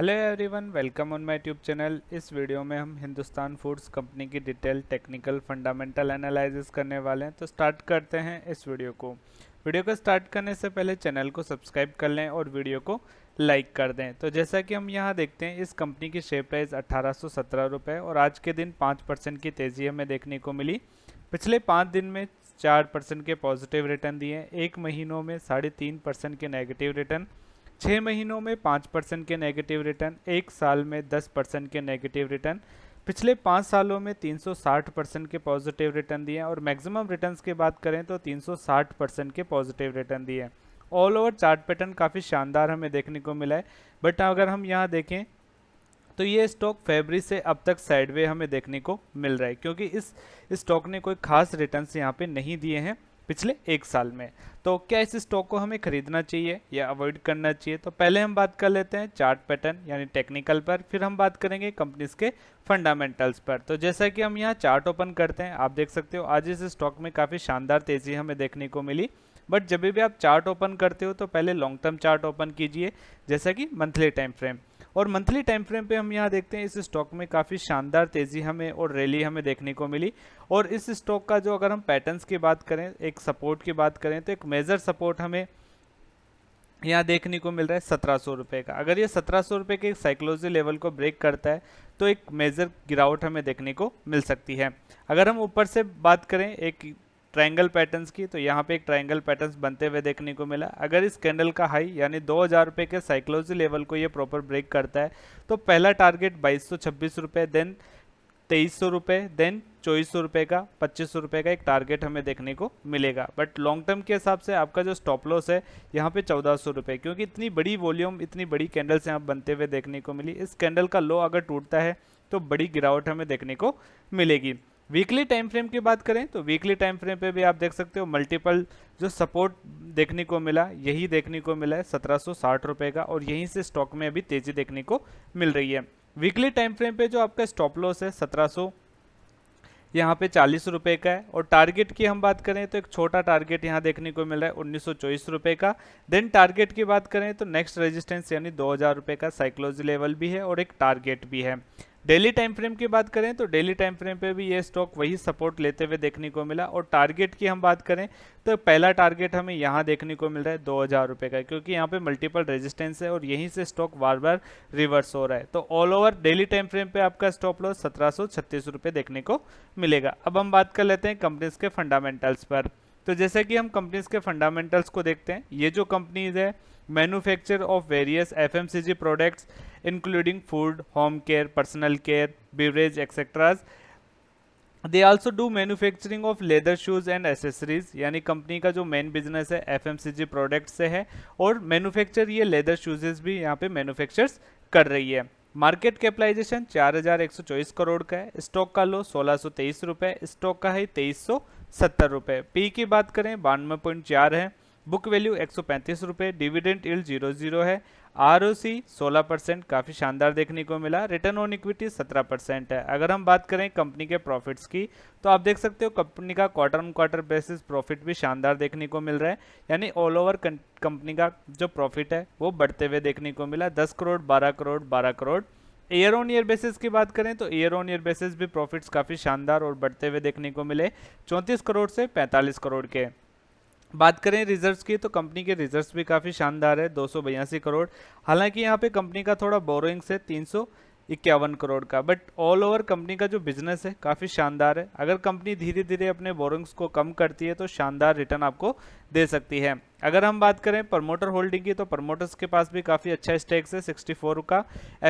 hello everyone welcome on my tube channel इस video में हम हिंदुस्तान फूड्स कंपनी की डिटेल टेक्निकल फंडामेंटल एनालिसिस करने वाले हैं तो स्टार्ट करते हैं इस वीडियो को वीडियो को स्टार्ट करने से पहले चैनल को सब्सक्राइब कर लें और वीडियो को लाइक कर दें तो जैसा कि हम यहाँ देखते हैं इस कंपनी की शेयर प्राइस अट्ठारह रुपये और आज के दिन पाँच परसेंट की तेज़ी हमें देखने को मिली पिछले पाँच दिन में चार परसेंट के पॉजिटिव रिटर्न दिए एक महीनों में साढ़े तीन परसेंट के नेगेटिव रिटर्न छः महीनों में पाँच परसेंट के नेगेटिव रिटर्न एक साल में दस परसेंट के नेगेटिव रिटर्न पिछले पाँच सालों में 360 परसेंट के पॉजिटिव रिटर्न दिए और मैक्सिमम रिटर्न्स की बात करें तो 360 परसेंट के पॉजिटिव रिटर्न दिए ऑल ओवर चार्ट पैटर्न काफ़ी शानदार हमें देखने को मिला है बट अगर हम यहाँ देखें तो ये स्टॉक फेबरी से अब तक साइडवे हमें देखने को मिल रहा है क्योंकि इस स्टॉक ने कोई खास रिटर्न्स यहाँ पे नहीं दिए हैं पिछले एक साल में तो क्या इस स्टॉक को हमें खरीदना चाहिए या अवॉइड करना चाहिए तो पहले हम बात कर लेते हैं चार्ट पैटर्न यानी टेक्निकल पर फिर हम बात करेंगे कंपनीज के फंडामेंटल्स पर तो जैसा कि हम यहाँ चार्ट ओपन करते हैं आप देख सकते हो आज इस स्टॉक में काफ़ी शानदार तेज़ी हमें देखने को मिली बट जब भी आप चार्ट ओपन करते हो तो पहले लॉन्ग टर्म चार्ट ओपन कीजिए जैसा कि मंथली टाइम फ्रेम और मंथली टाइम फ्रेम पे हम यहाँ देखते हैं इस स्टॉक में काफ़ी शानदार तेज़ी हमें और रैली हमें देखने को मिली और इस स्टॉक का जो अगर हम पैटर्न्स की बात करें एक सपोर्ट की बात करें तो एक मेजर सपोर्ट हमें यहाँ देखने को मिल रहा है सत्रह सौ रुपये का अगर ये सत्रह सौ रुपए के एक साइकोलॉजी लेवल को ब्रेक करता है तो एक मेजर गिरावट हमें देखने को मिल सकती है अगर हम ऊपर से बात करें एक ट्रायंगल पैटर्न्स की तो यहाँ पे एक ट्रायंगल पैटर्न्स बनते हुए देखने को मिला अगर इस कैंडल का हाई यानी दो हज़ार रुपये के साइकोलॉजी लेवल को ये प्रॉपर ब्रेक करता है तो पहला टारगेट बाईस सौ छब्बीस रुपये देन तेईस सौ रुपये देन चौबीस सौ रुपये का पच्चीस सौ रुपये का एक टारगेट हमें देखने को मिलेगा बट लॉन्ग टर्म के हिसाब से आपका जो स्टॉप लॉस है यहाँ पे चौदह सौ रुपये क्योंकि इतनी बड़ी वॉल्यूम इतनी बड़ी कैंडल्स यहाँ बनते हुए देखने को मिली इस कैंडल का लो अगर टूटता है तो बड़ी गिरावट हमें देखने को मिलेगी वीकली टाइम फ्रेम की बात करें तो वीकली टाइम फ्रेम पे भी आप देख सकते हो मल्टीपल जो सपोर्ट देखने को मिला यही देखने को मिला है सत्रह रुपए का और यहीं से स्टॉक में अभी तेजी देखने को मिल रही है वीकली टाइम फ्रेम पे जो आपका स्टॉप लॉस है सत्रह यहाँ पे चालीस रुपए का है और टारगेट की हम बात करें तो एक छोटा टारगेट यहाँ देखने को मिल रहा है उन्नीस रुपए का देन टारगेट की बात करें तो नेक्स्ट रेजिस्टेंस यानी दो हज़ार रुपए का साइकोलॉजी लेवल भी है और एक टारगेट भी है डेली टाइम फ्रेम की बात करें तो डेली टाइम फ्रेम पे भी ये स्टॉक वही सपोर्ट लेते हुए देखने को मिला और टारगेट की हम बात करें तो पहला टारगेट हमें यहाँ देखने को मिल रहा है दो हज़ार रुपये का क्योंकि यहाँ पे मल्टीपल रेजिस्टेंस है और यहीं से स्टॉक बार बार रिवर्स हो रहा है तो all over daily time frame पे आपका स्टॉप लॉस सत्रह देखने को मिलेगा अब हम बात कर लेते हैं कंपनीज के फंडामेंटल्स पर तो जैसे कि हम कंपनीज के फंडामेंटल्स को देखते हैं ये जो कंपनीज है manufacture of various FMCG products including food home care personal care beverage etceteras they also do manufacturing of leather shoes and accessories यानी कंपनी का जो मेन बिजनेस है एफ प्रोडक्ट से है और मैनुफैक्चर ये लेदर शूजेज भी यहाँ पे मैनुफैक्चर कर रही है मार्केट कैपिटलाइजेशन चार हजार एक सौ चौबीस करोड़ का है स्टॉक का लो सोलह सौ तेईस स्टॉक का है तेईस सौ सत्तर रुपये पी की बात करें बानवे पॉइंट चार है बुक वैल्यू एक सौ पैंतीस रुपये डिविडेंट इल जीरो जीरो है आर ओ सी सोलह परसेंट काफ़ी शानदार देखने को मिला रिटर्न ऑन इक्विटी सत्रह परसेंट है अगर हम बात करें कंपनी के प्रॉफिट्स की तो आप देख सकते हो कंपनी का quarter on quarter basis profit भी शानदार देखने को मिल रहा है यानी ऑल ओवर कंपनी का जो प्रॉफिट है वो बढ़ते हुए देखने को मिला दस करोड़ बारह करोड़ बारह crore year on year basis की बात करें तो ईयर ऑन ईयर बेसिस भी प्रॉफिट्स काफ़ी शानदार और बढ़ते हुए देखने को मिले चौंतीस करोड़ से पैंतालीस करोड़ के बात करें रिजर्व्स की तो कंपनी के रिजर्व्स भी काफ़ी शानदार है दो करोड़ हालांकि यहाँ पे कंपनी का थोड़ा बोरोइंग्स है तीन इक्यावन करोड़ का बट ऑल ओवर कंपनी का जो बिजनेस है काफ़ी शानदार है अगर कंपनी धीरे धीरे अपने बोरिंग्स को कम करती है तो शानदार रिटर्न आपको दे सकती है अगर हम बात करें प्रमोटर होल्डिंग की तो प्रमोटर्स के पास भी काफ़ी अच्छा स्टेक्स है 64 का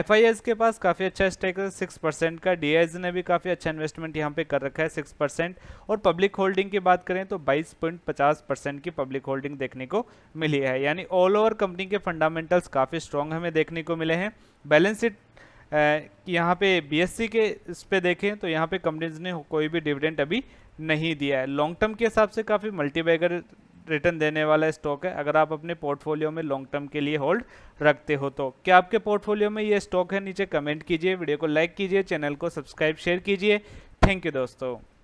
एफ के पास काफ़ी अच्छा स्टेक है 6 परसेंट का डी ने भी काफ़ी अच्छा इन्वेस्टमेंट यहाँ पे कर रखा है 6 परसेंट और पब्लिक होल्डिंग की बात करें तो 22.50 परसेंट की पब्लिक होल्डिंग देखने को मिली है यानी ऑल ओवर कंपनी के फंडामेंटल्स काफ़ी स्ट्रॉन्ग हमें देखने को मिले हैं बैलेंस शीट यहाँ पे बीएससी के इस पे देखें तो यहाँ पे कंपनीज ने कोई भी डिविडेंट अभी नहीं दिया है लॉन्ग टर्म के हिसाब से काफ़ी मल्टीबैगर रिटर्न देने वाला स्टॉक है अगर आप अपने पोर्टफोलियो में लॉन्ग टर्म के लिए होल्ड रखते हो तो क्या आपके पोर्टफोलियो में ये स्टॉक है नीचे कमेंट कीजिए वीडियो को लाइक कीजिए चैनल को सब्सक्राइब शेयर कीजिए थैंक यू दोस्तों